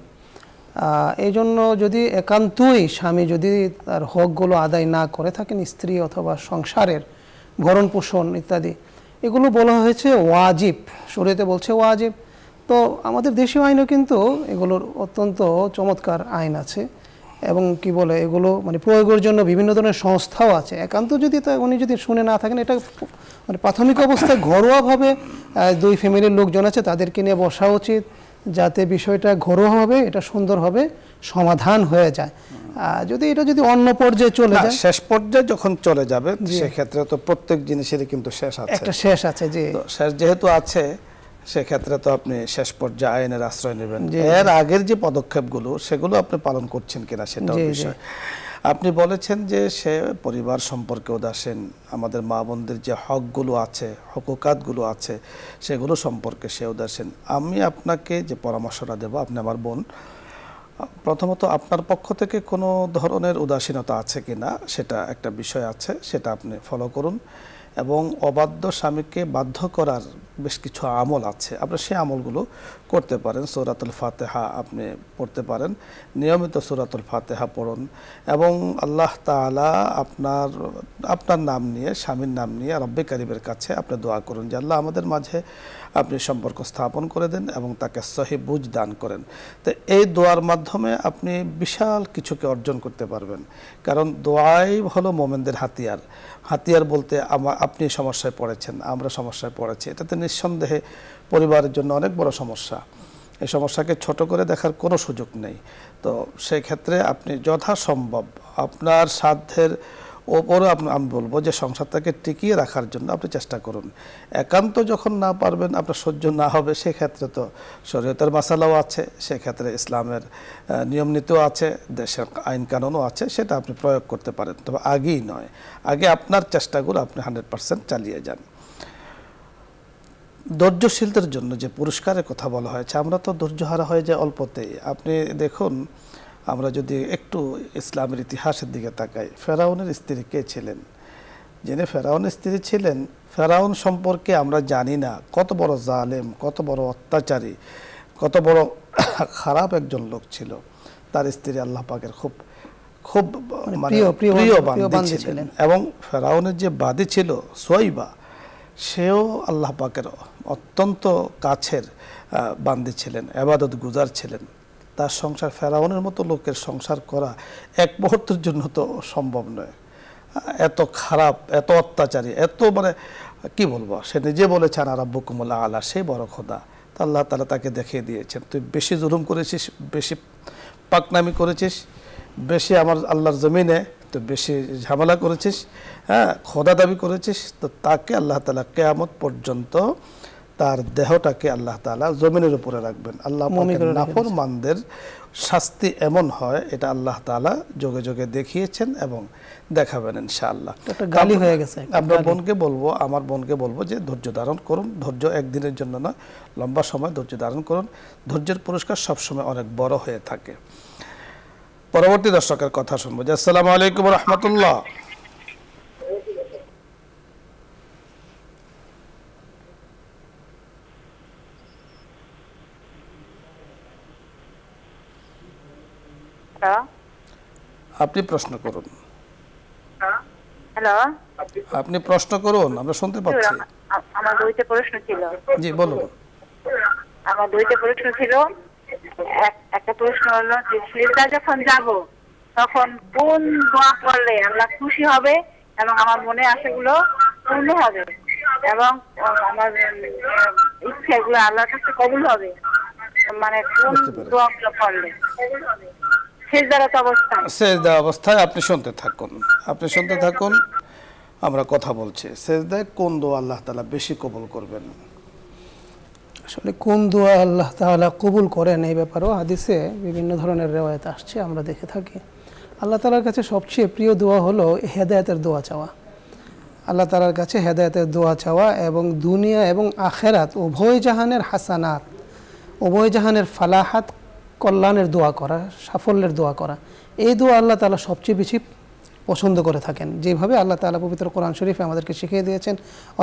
এই জন্য যদি একান্তই স্বামী যদি তার হকগুলো আদায় না করে থাকেন স্ত্রী অথবা সংসারের ভরণ পোষণ ইত্যাদি এগুলো বলা হয়েছে ওয়াজিব শরীরতে বলছে ওয়াজিব তো আমাদের দেশীয় আইনও কিন্তু এগুলোর অত্যন্ত চমৎকার আইন আছে এবং কি বলে এগুলো মানে প্রয়োগের জন্য বিভিন্ন ধরনের সংস্থাও আছে একান্ত যদি তা উনি যদি শুনে না থাকেন এটা মানে প্রাথমিক অবস্থায় ঘরোয়াভাবে দুই ফ্যামিলির লোকজন আছে তাদেরকে নিয়ে বসা উচিত যাতে বিষয়টা ঘরোয়াভাবে এটা সুন্দরভাবে সমাধান হয়ে যায় যদি এটা যদি অন্য পর্যায়ে চলে যায় শেষ পর্যায়ে যখন চলে যাবে সেক্ষেত্রে তো প্রত্যেক জিনিসেরই কিন্তু শেষ আছে একটা শেষ আছে যে শেষ যেহেতু আছে সেক্ষেত্রে তো আপনি শেষ পর্যায়ে আইনের আশ্রয় নেবেন এর আগের যে পদক্ষেপগুলো সেগুলো আপনি পালন করছেন কিনা সেটা বিষয় আপনি বলেছেন যে সে পরিবার সম্পর্কেও দাসেন আমাদের মা বোনদের যে হকগুলো আছে হকুকাতগুলো আছে সেগুলো সম্পর্কে সে উদাসীন আমি আপনাকে যে পরামর্শটা দেব আপনি আমার বোন প্রথমত আপনার পক্ষ থেকে কোনো ধরনের উদাসীনতা আছে কিনা সেটা একটা বিষয় আছে সেটা আপনি ফলো করুন এবং অবাধ্য স্বামীকে বাধ্য করার বেশ কিছু আমল আছে আপনি সেই আমলগুলো করতে পারেন সৌরাতুল ফাতেহা আপনি পড়তে পারেন নিয়মিত সৌরাতুল ফাতেহা পড়ুন এবং আল্লাহ তালা আপনার আপনার নাম নিয়ে স্বামীর নাম নিয়ে রব্বে কারিবের কাছে আপনি দোয়া করুন যে আল্লাহ আমাদের মাঝে আপনি সম্পর্ক স্থাপন করে দেন এবং তাকে সহি বুঝ দান করেন তো এই দোয়ার মাধ্যমে আপনি বিশাল কিছুকে অর্জন করতে পারবেন কারণ দোয়াই হলো মোমেনদের হাতিয়ার হাতিয়ার বলতে আপনি সমস্যায় পড়েছেন আমরা সমস্যায় পড়েছি এটাতে নিঃসন্দেহে পরিবারের জন্য অনেক বড় সমস্যা এই সমস্যাকে ছোট করে দেখার কোনো সুযোগ নেই তো সেক্ষেত্রে আপনি যথাসম্ভব আপনার সাধ্যের ওপরে আমি বলবো যে সংসারটাকে টিকিয়ে রাখার জন্য আপনি চেষ্টা করুন একান্ত যখন না পারবেন আপনার সহ্য না হবে সেক্ষেত্রে তো শরীয়তের মাসালাও আছে সেক্ষেত্রে ইসলামের নিয়ম নীতিও আছে দেশের আইন কানুনও আছে সেটা আপনি প্রয়োগ করতে পারেন তবে আগেই নয় আগে আপনার চেষ্টাগুলো আপনি হান্ড্রেড পারসেন্ট চালিয়ে যান ধৈর্যশীলদের জন্য যে পুরস্কারের কথা বলা হয়েছে আমরা তো ধৈর্যহারা হয়ে যায় অল্পতেই আপনি দেখুন আমরা যদি একটু ইসলামের ইতিহাসের দিকে তাকাই ফেরাউনের স্ত্রী কে ছিলেন যিনি ফেরাউন স্ত্রী ছিলেন ফেরাউন সম্পর্কে আমরা জানি না কত বড় জালেম কত বড় অত্যাচারী কত বড় খারাপ একজন লোক ছিল তার স্ত্রী আল্লাহ পাকের খুব খুব মানে মানে ছিলেন এবং ফেরাউনের যে বাদী ছিল সোয়াইবা সেও আল্লাহ পাকের অত্যন্ত কাছের বান্দি ছিলেন আবাদত গুজার ছিলেন তার সংসার ফেরাউনের মতো লোকের সংসার করা এক মুহূর্তের জন্য তো সম্ভব নয় এত খারাপ এত অত্যাচারী এত মানে কি বলবো সে নিজে বলেছেন আনারাব্য কুমলা আলা সে বড় খোদা তা আল্লাহ তালা তাকে দেখিয়ে দিয়েছেন তুই বেশি জুলুম করেছিস বেশি পাকনামি করেছিস বেশি আমার আল্লাহর জমিনে তো বেশি ঝামেলা করেছিস হ্যাঁ খোদা দাবি করেছিস তো তাকে আল্লাহ তালা কেয়ামত পর্যন্ত তার দেহটাকে আল্লাহ তালা জমিনের উপরে রাখবেন আল্লাহ নাফর মানদের শাস্তি এমন হয় এটা আল্লাহ তালা যোগে যোগে দেখিয়েছেন এবং দেখাবেন ইনশাআল্লাহ গালি হয়ে গেছে আমরা বোনকে বলবো আমার বোনকে বলবো যে ধৈর্য ধারণ করুন ধৈর্য একদিনের জন্য নয় লম্বা সময় ধৈর্য ধারণ করুন ধৈর্যের পুরস্কার সবসময় অনেক বড় হয়ে থাকে পরবর্তী দর্শকের কথা শুনবো যে আসসালামু আলাইকুম রহমতুল্লাহ আপনি প্রশ্ন করুন হ্যালো আপনি প্রশ্ন করুন আমরা শুনতে পাচ্ছি আমার দুইটা প্রশ্ন ছিল জি বলুন আমার দুইটা প্রশ্ন ছিল একটা প্রশ্ন হলো যে সিজদা যখন যাব তখন কোন দোয়া করলে আমরা খুশি হবে এবং আমার মনে আশাগুলো পূর্ণ হবে এবং আমার ইচ্ছাগুলো আল্লাহর কাছে কবুল হবে মানে কোন দোয়া করলে সেজদা অবস্থায় আপনি শুনতে থাকুন আপনি শুনতে থাকুন আমরা কথা বলছি সেজদায় কোন দোয়া আল্লাহ তালা বেশি কবুল করবেন আসলে কোন দোয়া আল্লাহ তালা কবুল করেন এই ব্যাপারেও হাদিসে বিভিন্ন ধরনের রেওয়ায়ত আসছে আমরা দেখে থাকি আল্লাহ তালার কাছে সবচেয়ে প্রিয় দোয়া হলো হেদায়তের দোয়া চাওয়া আল্লাহ তালার কাছে হেদায়তের দোয়া চাওয়া এবং দুনিয়া এবং আখেরাত উভয় জাহানের হাসানাত উভয় জাহানের ফালাহাত কল্যাণের দোয়া করা সাফল্যের দোয়া করা এই দোয়া আল্লাহ তালা সবচেয়ে বেশি পছন্দ করে থাকেন যেভাবে আল্লাহ তালা পবিত্র কোরআন শরীফে আমাদেরকে শিখিয়ে দিয়েছেন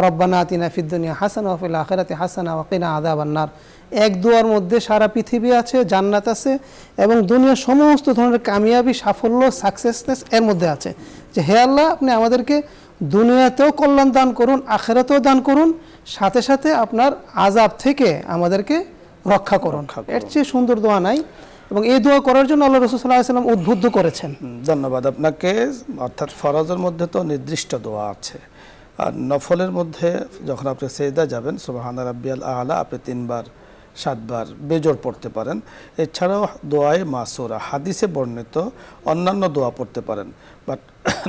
রব্বানা আতিনা ফিদ্দুনিয়া হাসান ওফিল আখেরাতে হাসানা ওয়াকিনা আদা বান্নার এক দুয়ার মধ্যে সারা পৃথিবী আছে জান্নাত আছে এবং দুনিয়ার সমস্ত ধরনের কামিয়াবি সাফল্য সাকসেসনেস এর মধ্যে আছে যে হে আল্লাহ আপনি আমাদেরকে দুনিয়াতেও কল্যাণ দান করুন আখেরাতেও দান করুন সাথে সাথে আপনার আজাব থেকে আমাদেরকে রক্ষা করুন এর চেয়ে সুন্দর দোয়া নাই এবং এই দোয়া করার জন্য আল্লাহ সাল্লাহ সাল্লাম উদ্বুদ্ধ করেছেন ধন্যবাদ আপনাকে অর্থাৎ ফরজের মধ্যে তো নির্দিষ্ট দোয়া আছে আর নফলের মধ্যে যখন আপনি সেইদা যাবেন সুবাহান রাব্বিয়াল আলা আপনি তিনবার সাতবার বেজোর পড়তে পারেন এছাড়াও দোয়ায় মাসুরা হাদিসে বর্ণিত অন্যান্য দোয়া পড়তে পারেন বাট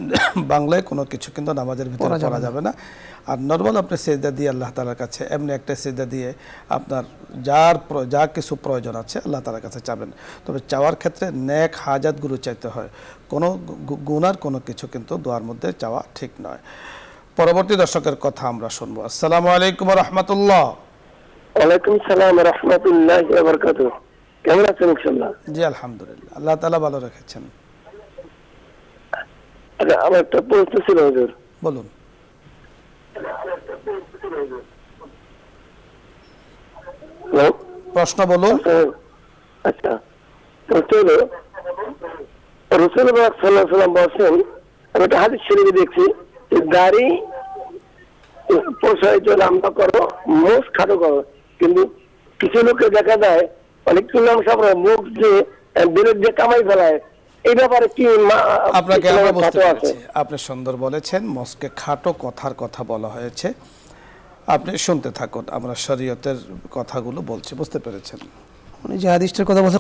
বাংলায় কোনো কিছু কিন্তু নামাজের ভিতরে পড়া যাবে না আর নর্মাল আপনি সেজদা দিয়ে আল্লাহ তালার কাছে এমনি একটা সেজদা দিয়ে আপনার যার যা কিছু প্রয়োজন আছে আল্লাহ তালার কাছে চাবেন তবে চাওয়ার ক্ষেত্রে ন্যাক হাজাতগুলো চাইতে হয় কোনো গুনার কোনো কিছু কিন্তু দোয়ার মধ্যে চাওয়া ঠিক নয় পরবর্তী দর্শকের কথা আমরা শুনবো আসসালামু আলাইকুম রহমতুল্লাহ ওয়ালাইকুম সালাম রহমতুল্লাহ কেমন আছেন জি আলহামদুলিল্লাহ আল্লাহ তালা ভালো রেখেছেন আচ্ছা আমার একটা প্রশ্ন ছিল হুজুর বলুন প্রশ্ন বলুন আচ্ছা, আচ্ছা প্রশ্ন হলো রসুল সাল্লাম বলছেন আমি একটা হাদিস শরীফে দেখছি দাড়ি প্রসারিত লম্বা করো মুখ খাটো করো কিন্তু কিছু লোকে দেখা যায় অনেক ইমাম সাহেবরা মুখ দিয়ে বেরোত দিয়ে কামাই ফেলায় এই ব্যাপারে কি আপনাকে আমরা বুঝতে আপনি সুন্দর বলেছেন মস্কে খাটো কথার কথা বলা হয়েছে আপনি শুনতে থাকুন আমরা শরীয়তের কথাগুলো বলছি বুঝতে পেরেছেন উনি যে হাদিসটার কথা বলছে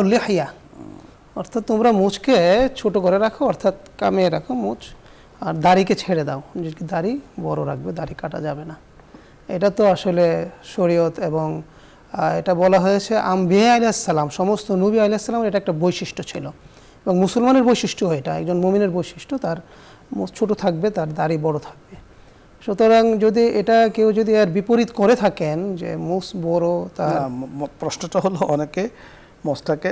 ও লেহিয়া অর্থাৎ তোমরা মুচকে ছোট করে রাখো অর্থাৎ কামিয়ে রাখো মুচ আর দাড়িকে ছেড়ে দাও যে দাড়ি বড় রাখবে দাড়ি কাটা যাবে না এটা তো আসলে শরীয়ত এবং এটা বলা হয়েছে আম্বিয়া আলাইসালাম সমস্ত নবী আলাইসালামের এটা একটা বৈশিষ্ট্য ছিল এবং মুসলমানের বৈশিষ্ট্য এটা একজন মমিনের বৈশিষ্ট্য তার ছোট থাকবে তার দাড়ি বড় থাকবে সুতরাং যদি এটা কেউ যদি আর বিপরীত করে থাকেন যে মুস বড় তার প্রশ্নটা হলো অনেকে মোসটাকে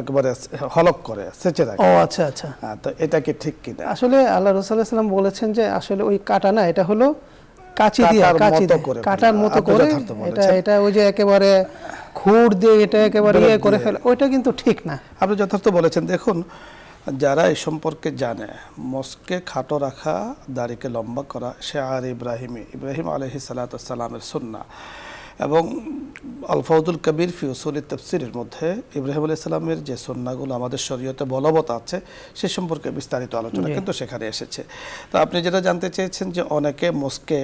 একবারে হলক করে সেচে রাখে ও আচ্ছা আচ্ছা হ্যাঁ, তো এটা কি ঠিক কিনা আসলে আল্লাহ রসুল্লাহ সাল্লাম বলেছেন যে আসলে ওই কাটা না এটা হলো কাচি দিয়ে কাচি করে কাটার মতো করে এটা এটা ওই যে একেবারে খুঁড় দিয়ে এটা একেবারে ইয়ে করে ফেলে ওইটা কিন্তু ঠিক না আপনি যথার্থ বলেছেন দেখুন যারা এই সম্পর্কে জানে মস্কে খাটো রাখা দাড়িকে লম্বা করা সে আর ইব্রাহিম ইব্রাহিম আলহি সালাতামের সন্না এবং আলফাউদুল কবির ফিউসুল তফসিরের মধ্যে ইব্রাহিম আলি সালামের যে সন্নাগুলো আমাদের শরীয়তে বলবৎ আছে সে সম্পর্কে বিস্তারিত আলোচনা কিন্তু সেখানে এসেছে তো আপনি যেটা জানতে চেয়েছেন যে অনেকে মস্কে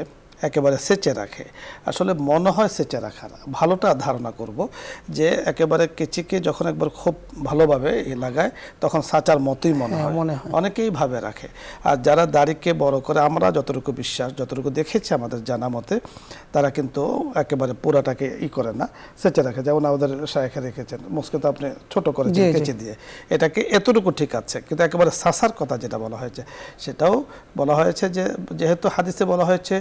একেবারে সেচে রাখে আসলে মনে হয় সেচে রাখা না ভালোটা ধারণা করব যে একেবারে কেচিকে যখন একবার খুব ভালোভাবে এ লাগায় তখন সাঁচার মতোই মনে হ্যাঁ, হয় মনে হয় অনেকেই ভাবে রাখে আর যারা দাড়িকে বড় করে আমরা যতটুকু বিশ্বাস যতটুকু দেখেছি আমাদের জানা মতে তারা কিন্তু একেবারে পুরাটাকে ই করে না সেচে রাখে যেমন আমাদের শায়েখে রেখেছেন মুসকে তো আপনি ছোট করে কেচে দিয়ে এটাকে এতটুকু ঠিক আছে কিন্তু একেবারে সাঁচার কথা যেটা বলা হয়েছে সেটাও বলা হয়েছে যে যেহেতু হাদিসে বলা হয়েছে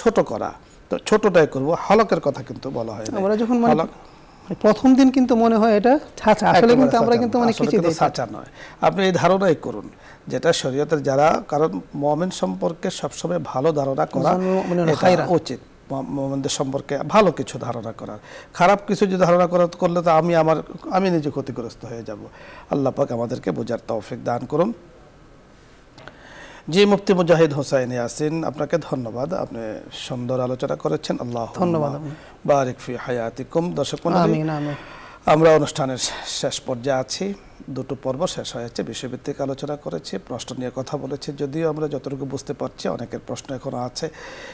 ছোট করা তো ছোটটাই করব হালকের কথা কিন্তু বলা হয় আমরা যখন মানে প্রথম দিন কিন্তু মনে হয় এটা ছাঁচা আসলে কিন্তু আমরা কিন্তু মানে কিছু ছাঁচা নয় আপনি এই ধারণাই করুন যেটা শরীয়তের যারা কারণ মুমিন সম্পর্কে সবসময় ভালো ধারণা করা মানে এটা উচিত মোমেনদের সম্পর্কে ভালো কিছু ধারণা করার খারাপ কিছু যদি ধারণা করা করলে তো আমি আমার আমি নিজে ক্ষতিগ্রস্ত হয়ে যাব আল্লাহ পাক আমাদেরকে বোঝার তৌফিক দান করুন জি মুফতি মুজাহিদ হোসাইন ইয়াসিন আপনাকে ধন্যবাদ আপনি সুন্দর আলোচনা করেছেন আল্লাহ ধন্যবাদ বারিক ফি হায়াতিকুম দর্শক আমরা অনুষ্ঠানের শেষ পর্যায়ে আছি দুটো পর্ব শেষ হয়েছে বিশ্বভিত্তিক আলোচনা করেছে প্রশ্ন নিয়ে কথা বলেছে যদিও আমরা যতটুকু বুঝতে পারছি অনেকের প্রশ্ন এখনও আছে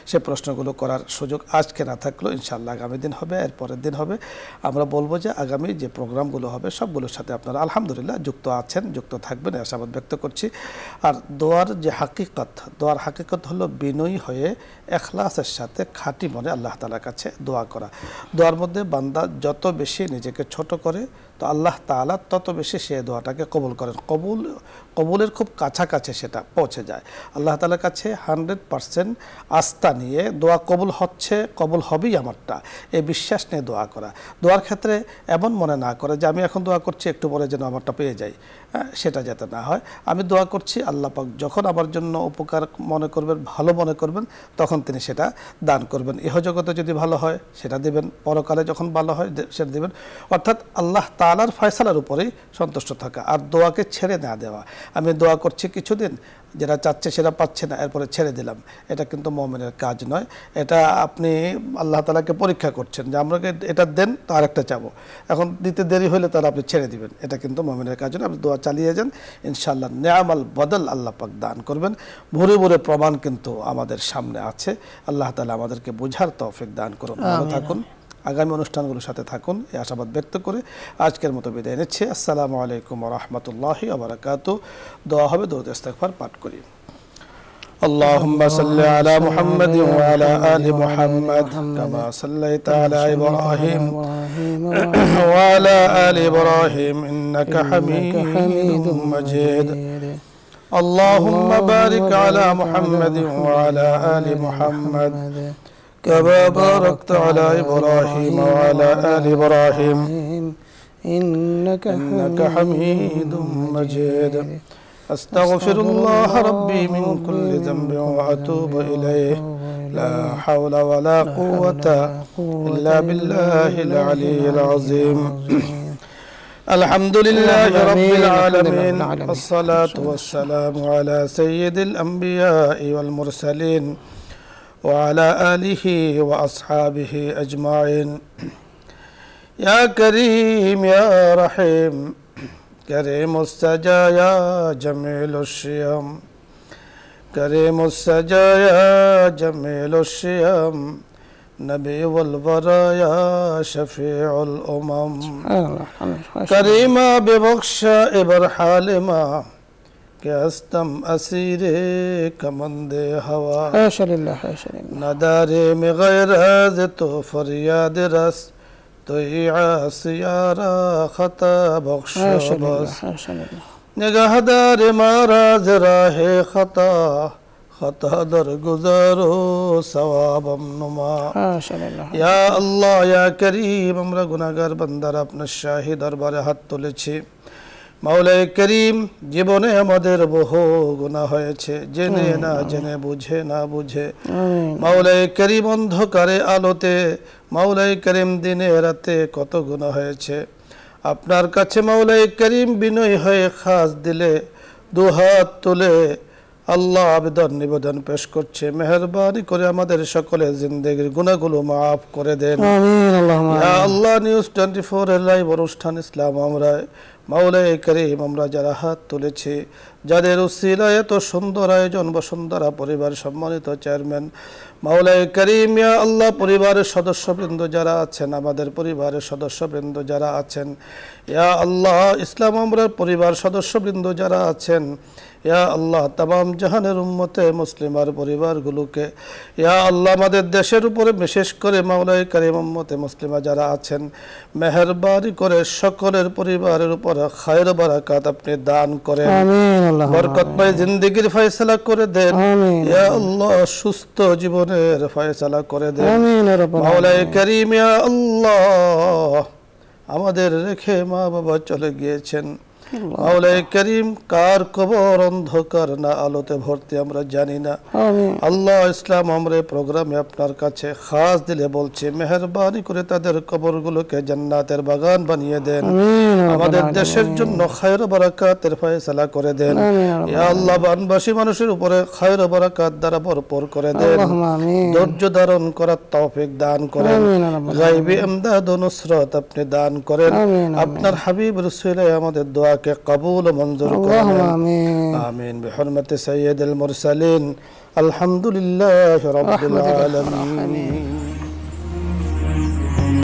সে প্রশ্নগুলো করার সুযোগ আজকে না থাকলেও ইনশাল্লাহ আগামী দিন হবে এর পরের দিন হবে আমরা বলবো যে আগামী যে প্রোগ্রামগুলো হবে সবগুলোর সাথে আপনারা আলহামদুলিল্লাহ যুক্ত আছেন যুক্ত থাকবেন আশাবাদ ব্যক্ত করছি আর দোয়ার যে হাকিকত দোয়ার হাকিকত হলো বিনয়ী হয়ে এখলাসের সাথে খাঁটি মনে আল্লাহ তালার কাছে দোয়া করা দোয়ার মধ্যে বান্দা যত বেশি নিজেকে ছোট করে তো আল্লাহ তালা তত বেশি সে দোয়াটাকে কবুল করেন কবুল কবুলের খুব কাছাকাছি সেটা পৌঁছে যায় আল্লাহ তালার কাছে হান্ড্রেড পারসেন্ট আস্থা নিয়ে দোয়া কবুল হচ্ছে কবুল হবেই আমারটা এই বিশ্বাস নিয়ে দোয়া করা দোয়ার ক্ষেত্রে এমন মনে না করে যে আমি এখন দোয়া করছি একটু পরে যেন আমারটা পেয়ে যাই হ্যাঁ, সেটা যাতে না হয় আমি দোয়া করছি আল্লাহ পাক যখন আমার জন্য উপকার মনে করবেন ভালো মনে করবেন তখন তিনি সেটা দান করবেন ইহজগতে যদি ভালো হয় সেটা দেবেন পরকালে যখন ভালো হয় সেটা দেবেন অর্থাৎ আল্লাহ তা তালার ফয়সালার উপরেই সন্তুষ্ট থাকা আর দোয়াকে ছেড়ে না দেওয়া আমি দোয়া করছি কিছুদিন যেটা চাচ্ছে সেটা পাচ্ছে না এরপরে ছেড়ে দিলাম এটা কিন্তু মমেনের কাজ নয় এটা আপনি আল্লাহ তালাকে পরীক্ষা করছেন যে আমাকে এটা দেন তো আরেকটা চাব এখন দিতে দেরি হলে তাহলে আপনি ছেড়ে দিবেন এটা কিন্তু মমেনের কাজ নয় আপনি দোয়া চালিয়ে যান ইনশাল্লাহ নেয়ামাল বদল আল্লাহ পাক দান করবেন ভরে ভরে প্রমাণ কিন্তু আমাদের সামনে আছে আল্লাহ তালা আমাদেরকে বোঝার তফিক দান করুন ভালো থাকুন আগামী অনুষ্ঠানগুলোর সাথে থাকুন এই আশাবাদ ব্যক্ত করে আজকের মতো বিদায় নিচ্ছে আসসালামু আলাইকুম রহমতুল্লাহ আবরাকাত দোয়া হবে দৌদ ইস্তেকফার পাঠ করি اللهم صل على محمد وعلى آل محمد كما صليت على إبراهيم وعلى آل إبراهيم إنك حميد مجيد اللهم بارك على محمد وعلى آل محمد كما باركت على إبراهيم وعلى آل إبراهيم إنك إنك حميد مجيد أستغفر الله ربي من كل ذنب وأتوب إليه لا حول ولا قوة إلا بالله العلي العظيم الحمد لله رب العالمين والصلاة والسلام على سيد الأنبياء والمرسلين وعلى آله وأصحابه أجمعين يا كريم يا رحيم كريم السجا يا جميل الشيم كريم السجا يا جميل الشيم نبي والورى يا شفيع الأمم كريما ببخش إبر حالما کہ استم اسیر کمند ہوا ندارے میں غیرز تو فریاد رس تو ہی عاص خطا بخش بس نگہ دار مارا راہ خطا خطا در گزارو سواب امن یا اللہ یا کریم امرہ گناہ گر بندر اپنا شاہی دربار حد تلچی মাওলাই করিম জীবনে আমাদের বহু গুণা হয়েছে জেনে না জেনে বুঝে না বুঝে মাওলাই করিম অন্ধকারে আলোতে মাওলাই করিম দিনে রাতে কত গুণা হয়েছে আপনার কাছে মাওলাই করিম বিনয় হয়ে খাস দিলে দুহাত তুলে আল্লাহ আবেদন নিবেদন পেশ করছে মেহরবানি করে আমাদের সকলের জিন্দগির গুণাগুলো মাফ করে দেন আল্লাহ নিউজ টোয়েন্টি ফোর এর লাইভ অনুষ্ঠান ইসলাম আমরা মাওলায় করিম আমরা যারা হাত তুলেছি যাদের উসিলা এত সুন্দর আয়োজন বসুন্ধরা পরিবার সম্মানিত চেয়ারম্যান মাওলায় করিম ইয়া আল্লাহ পরিবারের সদস্যবৃন্দ যারা আছেন আমাদের পরিবারের সদস্যবৃন্দ যারা আছেন ইয়া আল্লাহ ইসলাম আমরার পরিবার সদস্যবৃন্দ যারা আছেন ইয়া আল্লাহ তাম জাহানের উম্মতে আর পরিবারগুলোকে ইয়া আল্লাহ আমাদের দেশের উপরে বিশেষ করে মাওলাই কারিম উম্মতে মুসলিমা যারা আছেন মেহরবারি করে সকলের পরিবারের উপরে খায়ের বারাকাত আপনি দান করেন বরকতময় জিন্দিগির ফয়সলা করে দেন ইয়া আল্লাহ সুস্থ জীবনের ফয়সলা করে দেন মাওলাই কারিম ইয়া আল্লাহ আমাদের রেখে মা বাবা চলে গিয়েছেন করিম কার কবর অন্ধকার না আলোতে ভর্তি আমরা জানি না আল্লাহ ইসলাম আমরা প্রোগ্রামে আপনার কাছে খাস দিলে বলছি মেহরবানি করে তাদের কবরগুলোকে জান্নাতের বাগান বানিয়ে দেন আমাদের দেশের জন্য খায়র বারাকাতের ফয়সালা করে দেন ইয়া আল্লাহ বানবাসী মানুষের উপরে খায়র বারাকাত দ্বারা ভরপুর করে দেন ধৈর্য ধারণ করার তৌফিক দান করেন গাইবি ইমদাদ ও নুসরত আপনি দান করেন আপনার হাবিব রসুলাই আমাদের দোয়া کے قبول منظور اللهم آمين آمين بحرمة سيد المرسلين الحمد رب العالمین